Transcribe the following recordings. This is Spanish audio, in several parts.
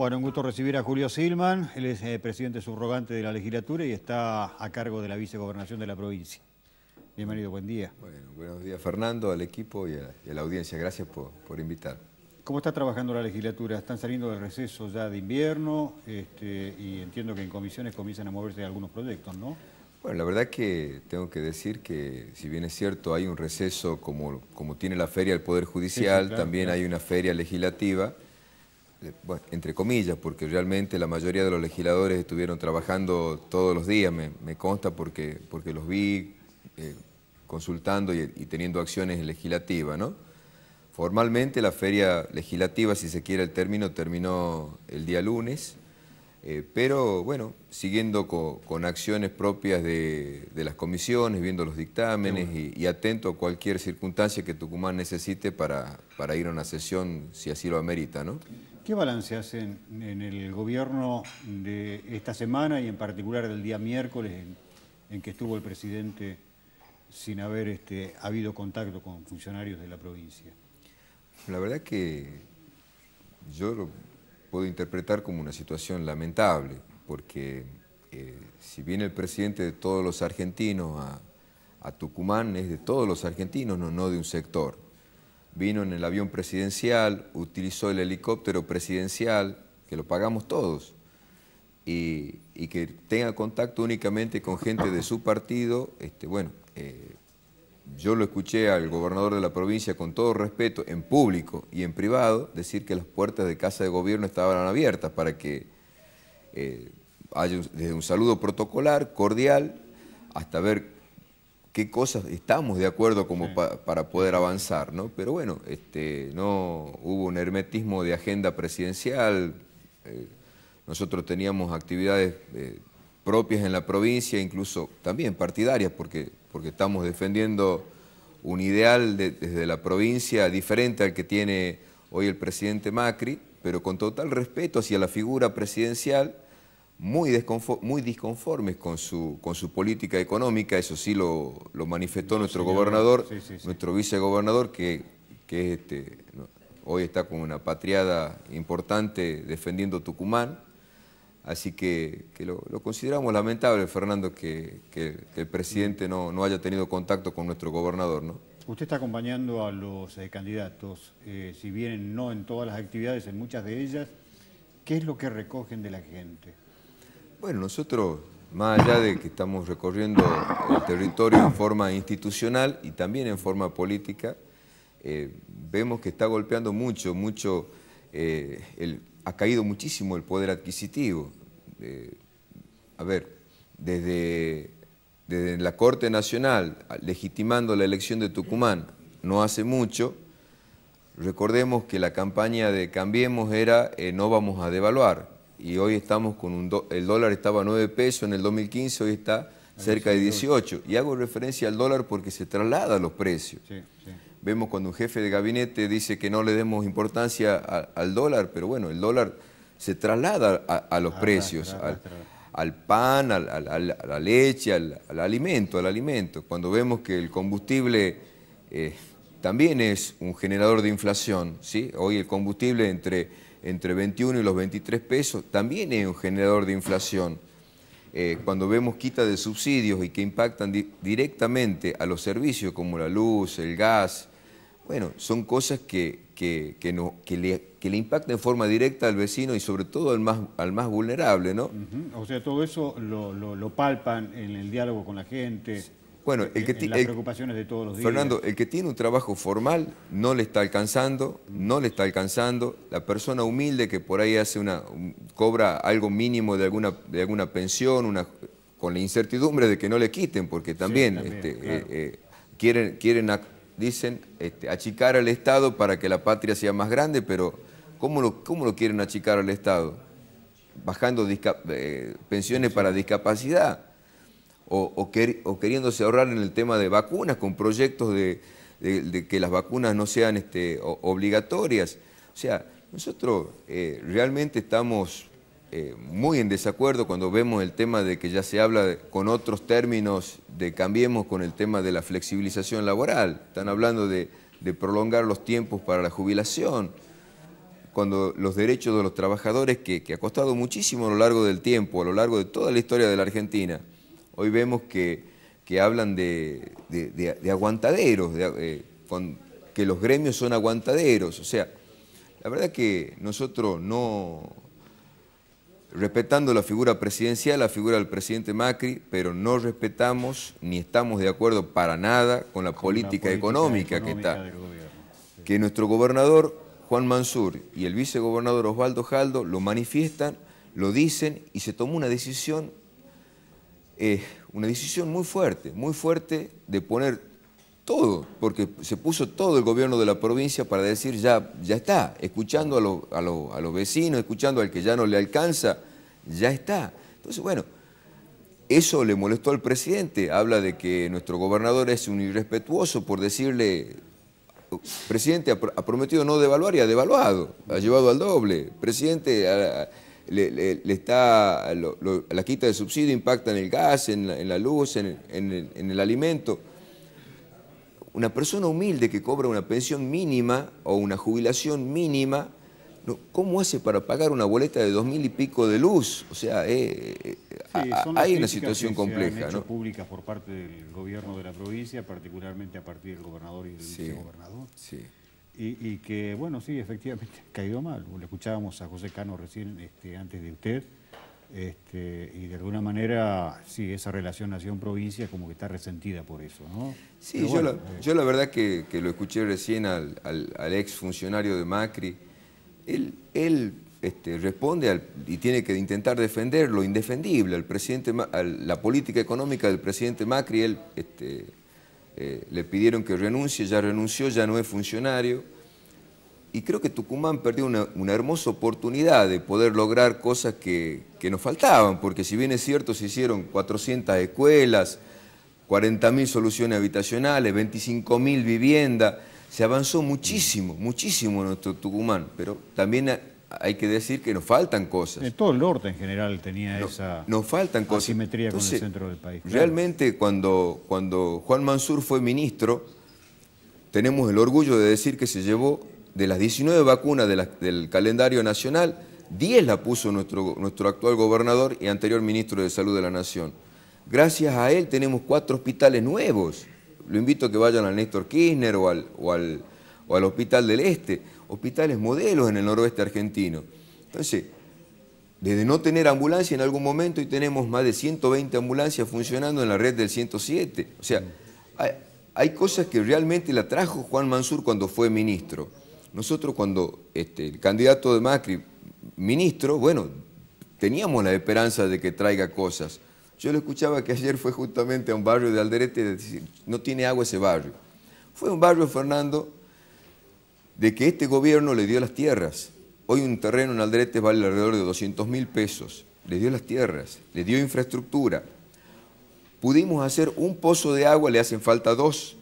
Bueno, un gusto recibir a Julio Silman, él es eh, presidente subrogante de la legislatura y está a cargo de la vicegobernación de la provincia. Bienvenido, buen día. Bueno, buenos días Fernando, al equipo y a, la audiencia, gracias por, por, invitar. ¿Cómo está trabajando la legislatura? Están saliendo del receso ya de invierno este, y entiendo que en comisiones comienzan a moverse algunos proyectos, ¿no? Bueno, la verdad que tengo que decir que, si bien es cierto, hay un receso como, como tiene la feria del Poder Judicial, también hay una feria legislativa, eh, entre comillas, porque realmente la mayoría de los legisladores estuvieron trabajando todos los días, me, consta porque, porque los vi eh, consultando y, teniendo acciones legislativas, Formalmente la feria legislativa, si se quiere el término, terminó el día lunes, eh, pero bueno, siguiendo con, acciones propias de, las comisiones, viendo los dictámenes y, atento a cualquier circunstancia que Tucumán necesite para, para ir a una sesión si así lo amerita, ¿no? ¿Qué balance hacen en el gobierno de esta semana y en particular del día miércoles en, que estuvo el presidente sin haber este, habido contacto con funcionarios de la provincia? La verdad que yo lo puedo interpretar como una situación lamentable, porque eh, si viene el presidente de todos los argentinos a, a Tucumán, es de todos los argentinos, no, no de un sector vino en el avión presidencial, utilizó el helicóptero presidencial, que lo pagamos todos, y, que tenga contacto únicamente con gente de su partido, este, bueno, eh, yo lo escuché al gobernador de la provincia con todo respeto, en público y en privado, decir que las puertas de casa de gobierno estaban abiertas para que eh, haya desde un saludo protocolar, cordial, hasta ver qué cosas estamos de acuerdo como para poder avanzar, ¿no? Pero bueno, este, no hubo un hermetismo de agenda presidencial. Eh, nosotros teníamos actividades eh, propias en la provincia, incluso también partidarias, porque, estamos defendiendo un ideal desde la provincia diferente al que tiene hoy el presidente Macri, pero con total respeto hacia la figura presidencial muy, disconformes con su, con su política económica, eso sí lo, manifestó nuestro gobernador, nuestro vicegobernador, que, este, hoy está con una patriada importante defendiendo Tucumán. Así que, lo, consideramos lamentable, Fernando, que, el presidente no, haya tenido contacto con nuestro gobernador. ¿no? Usted está acompañando a los eh, candidatos, eh, si bien no en todas las actividades, en muchas de ellas. ¿Qué es lo que recogen de la gente? Bueno, nosotros, más allá de que estamos recorriendo el territorio en forma institucional y también en forma política, eh, vemos que está golpeando mucho, mucho, eh, el, ha caído muchísimo el poder adquisitivo. Eh, a ver, desde, la Corte Nacional, legitimando la elección de Tucumán, no hace mucho, recordemos que la campaña de Cambiemos era no vamos a devaluar y hoy estamos con un el dólar estaba a 9 pesos en el 2015, hoy está cerca de 18. Y hago referencia al dólar porque se traslada a los precios. Vemos cuando un jefe de gabinete dice que no le demos importancia al dólar, pero bueno, el dólar se traslada a, los precios, al, pan, a la leche, al, alimento, al alimento. Cuando vemos que el combustible... Eh, también es un generador de inflación. ¿sí? Hoy el combustible entre, entre 21 y los 23 pesos también es un generador de inflación. Eh, cuando vemos quita de subsidios y que impactan directamente a los servicios como la luz, el gas, bueno, son cosas que, que, le, que impactan en forma directa al vecino y sobre todo al más, al más vulnerable, ¿no? O sea, todo eso lo, palpan en el diálogo con la gente. Bueno, el que preocupaciones de todos los días. Fernando, el que tiene un trabajo formal no le está alcanzando, no le está alcanzando. La persona humilde que por ahí hace una cobra algo mínimo de alguna de alguna pensión, una con la incertidumbre de que no le quiten, porque también, este, eh, eh, quieren quieren dicen este, achicar al Estado para que la patria sea más grande, pero cómo lo, cómo lo quieren achicar al Estado? Bajando eh, pensiones para discapacidad o, queriéndose ahorrar en el tema de vacunas, con proyectos de, que las vacunas no sean este, obligatorias. O sea, nosotros eh, realmente estamos eh, muy en desacuerdo cuando vemos el tema de que ya se habla con otros términos de cambiemos con el tema de la flexibilización laboral. Están hablando de, prolongar los tiempos para la jubilación, cuando los derechos de los trabajadores, que ha costado muchísimo a lo largo del tiempo, a lo largo de toda la historia de la Argentina, Hoy vemos que, hablan de, aguantaderos, eh, que los gremios son aguantaderos. O sea, la verdad que nosotros no, respetando la figura presidencial, la figura del presidente Macri, pero no respetamos ni estamos de acuerdo para nada con la, política, económica, que está. Que nuestro gobernador Juan Mansur y el vicegobernador Osvaldo Jaldo lo manifiestan, lo dicen y se tomó una decisión es una decisión muy fuerte, muy fuerte de poner todo, porque se puso todo el gobierno de la provincia para decir ya, ya está, escuchando a, los vecinos, escuchando al que ya no le alcanza, ya está. Entonces, bueno, eso le molestó al presidente. Habla de que nuestro gobernador es un irrespetuoso por decirle, presidente ha prometido no devaluar y ha devaluado, ha llevado al doble. Presidente, le, está, la quita de subsidio impacta en el gas, en la, luz, en, el, alimento. Una persona humilde que cobra una pensión mínima o una jubilación mínima, ¿cómo hace para pagar una boleta de dos mil y pico de luz? O sea, eh, eh, eh hay una situación que compleja. Se públicas por parte del gobierno de la provincia, particularmente a partir del gobernador y del sí, vicegobernador. Sí. Y, que, bueno, sí, efectivamente, ha caído mal. Lo escuchábamos a José Cano recién, este, antes de usted, este, y de alguna manera, sí, esa relación nación-provincia como que está resentida por eso, ¿no? Sí, eh. yo, la, verdad que, lo escuché recién al, al, ex funcionario de Macri. Él, él este, responde al, y tiene que intentar defender lo indefendible, al presidente, la política económica del presidente Macri, él... Eh, le pidieron que renuncie, ya renunció, ya no es funcionario. Y creo que Tucumán perdió una, hermosa oportunidad de poder lograr cosas que, que, nos faltaban, porque si bien es cierto, se hicieron 400 escuelas, 40.000 soluciones habitacionales, 25.000 viviendas, se avanzó muchísimo, muchísimo en nuestro Tucumán, pero también hay que decir que nos faltan cosas. todo el norte en general tenía esa nos faltan asimetría con el centro del país. Realmente cuando, cuando Juan Mansur fue ministro, tenemos el orgullo de decir que se llevó de las 19 vacunas del calendario nacional, 10 la puso nuestro, nuestro actual gobernador y anterior ministro de Salud de la Nación. Gracias a él tenemos cuatro hospitales nuevos. Lo invito a que vayan al Néstor Kirchner o o al, o al Hospital del Este hospitales modelos en el noroeste argentino. Entonces, desde no tener ambulancia en algún momento y tenemos más de 120 ambulancias funcionando en la red del 107. O sea, hay, cosas que realmente la trajo Juan Mansur cuando fue ministro. Nosotros cuando este, el candidato de Macri, ministro, bueno, teníamos la esperanza de que traiga cosas. Yo lo escuchaba que ayer fue justamente a un barrio de Alderete decir, no tiene agua ese barrio. Fue un barrio, Fernando, de que este gobierno le dio las tierras. Hoy un terreno en Alderete vale alrededor de 200 mil pesos. Le dio las tierras, le dio infraestructura. Pudimos hacer un pozo de agua, le hacen falta dos.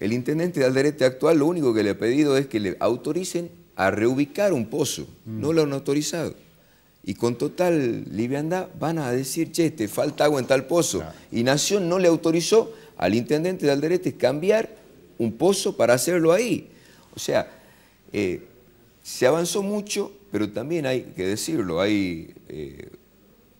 El intendente de Alderete actual lo único que le ha pedido es que le autoricen a reubicar un pozo. Mm. No lo han autorizado. Y con total liviandad van a decir, che, te falta agua en tal pozo. Y Nación no le autorizó al intendente de Alderete cambiar un pozo para hacerlo ahí. O sea, eh, se avanzó mucho, pero también hay que decirlo, hay, eh,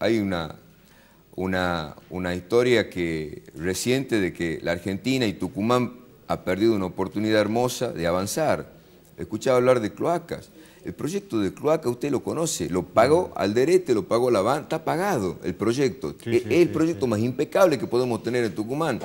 una, historia que, reciente de que la Argentina y Tucumán ha perdido una oportunidad hermosa de avanzar. He escuchado hablar de cloacas. El proyecto de cloaca usted lo conoce, lo pagó mm. Alderete, lo pagó Laván, está pagado el proyecto. es el proyecto más impecable que podemos tener en Tucumán.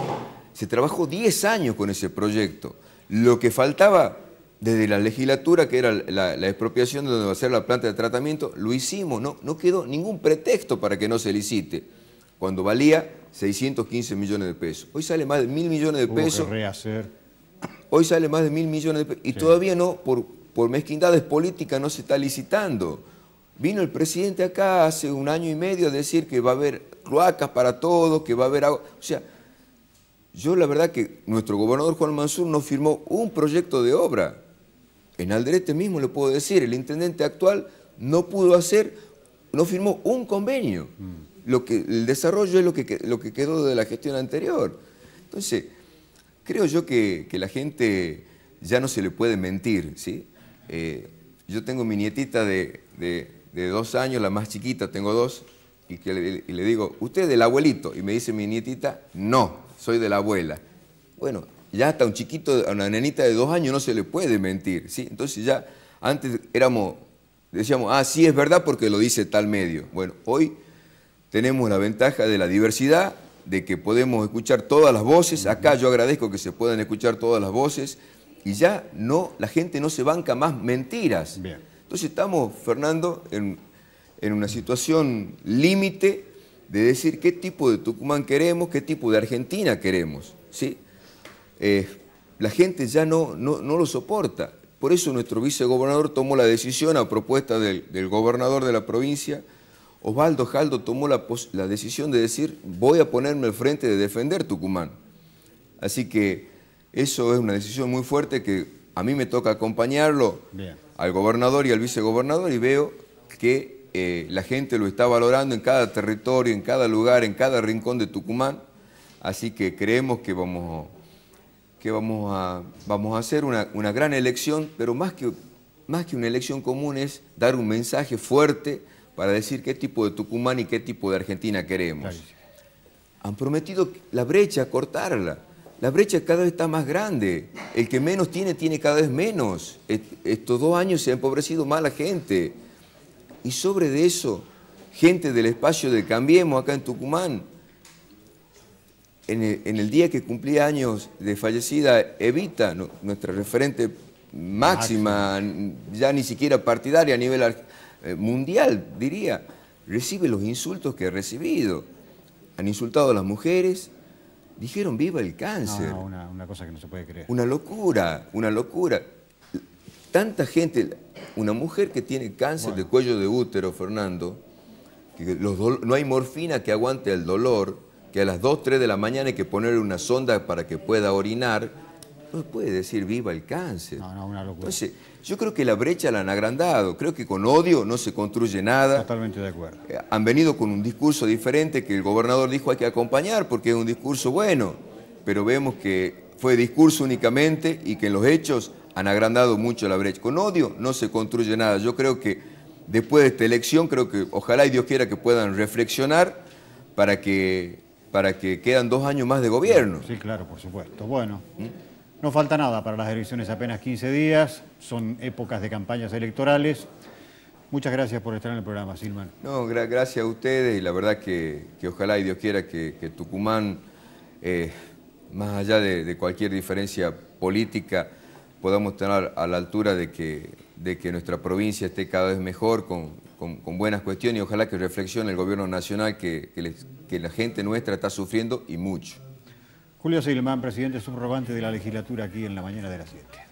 Se trabajó 10 años con ese proyecto. Lo que faltaba desde la legislatura, que era la, expropiación de donde va a ser la planta de tratamiento, lo hicimos, no, quedó ningún pretexto para que no se licite, cuando valía 615 millones de pesos. Hoy sale más de mil millones de pesos. rehacer. Hoy sale más de mil millones de pesos. Y todavía no, por, por mezquindades políticas, no se está licitando. Vino el presidente acá hace un año y medio a decir que va a haber cloacas para todos, que va a haber agua. O sea, yo la verdad que nuestro gobernador Juan Mansur no firmó un proyecto de obra en Alderete mismo lo puedo decir, el intendente actual no pudo hacer, no firmó un convenio. Mm. Lo que, el desarrollo es lo que, lo que quedó de la gestión anterior. Entonces, creo yo que, la gente ya no se le puede mentir, ¿sí? Eh, yo tengo mi nietita de, dos años, la más chiquita, tengo dos, y, que le, y le digo, ¿usted es del abuelito? Y me dice mi nietita, no, soy de la abuela. Bueno, ya hasta un chiquito, a una nenita de dos años no se le puede mentir, ¿sí? Entonces ya antes éramos, decíamos, ah, sí es verdad porque lo dice tal medio. Bueno, hoy tenemos la ventaja de la diversidad, de que podemos escuchar todas las voces, acá yo agradezco que se puedan escuchar todas las voces, y ya no, la gente no se banca más mentiras. Entonces estamos, Fernando, en, en una situación límite de decir qué tipo de Tucumán queremos, qué tipo de Argentina queremos, ¿sí? Eh, la gente ya no, no, lo soporta. Por eso nuestro vicegobernador tomó la decisión a propuesta del, gobernador de la provincia, Osvaldo Jaldo tomó la, decisión de decir voy a ponerme al frente de defender Tucumán. Así que eso es una decisión muy fuerte que a mí me toca acompañarlo al gobernador y al vicegobernador y veo que eh, la gente lo está valorando en cada territorio, en cada lugar, en cada rincón de Tucumán. Así que creemos que vamos que vamos a, vamos a hacer una, gran elección, pero más que, más que una elección común es dar un mensaje fuerte para decir qué tipo de Tucumán y qué tipo de Argentina queremos. Han prometido la brecha, cortarla. La brecha cada vez está más grande. El que menos tiene, tiene cada vez menos. Estos dos años se ha empobrecido más la gente. Y sobre de eso, gente del espacio de Cambiemos acá en Tucumán en el, día que cumplía años de fallecida Evita, nuestra referente máxima, ya ni siquiera partidaria a nivel eh, mundial, diría, recibe los insultos que ha recibido. Han insultado a las mujeres, dijeron viva el cáncer. una, cosa que no se puede creer. Una locura, una locura. Tanta gente, una mujer que tiene cáncer de cuello de útero, Fernando, que los no hay morfina que aguante el dolor, que a las 2, 3 de la mañana hay que ponerle una sonda para que pueda orinar, no puede decir viva el cáncer. No, no, una locura. Entonces, yo creo que la brecha la han agrandado. Creo que con odio no se construye nada. Totalmente de acuerdo. Eh, han venido con un discurso diferente que el gobernador dijo hay que acompañar porque es un discurso bueno. Pero vemos que fue discurso únicamente y que los hechos han agrandado mucho la brecha. Con odio no se construye nada. Yo creo que después de esta elección, creo que ojalá y Dios quiera que puedan reflexionar para que para que quedan dos años más de gobierno. Sí, claro, por supuesto. Bueno, no falta nada para las elecciones, apenas 15 días, son épocas de campañas electorales. Muchas gracias por estar en el programa, Silman. No, gracias a ustedes y la verdad que, ojalá y Dios quiera que, Tucumán, eh, más allá de, cualquier diferencia política, podamos estar a la altura de que, de que nuestra provincia esté cada vez mejor con con, buenas cuestiones y ojalá que reflexione el gobierno nacional que, la gente nuestra está sufriendo y mucho. Julio Silman, presidente subrogante de la legislatura aquí en la mañana de las 7.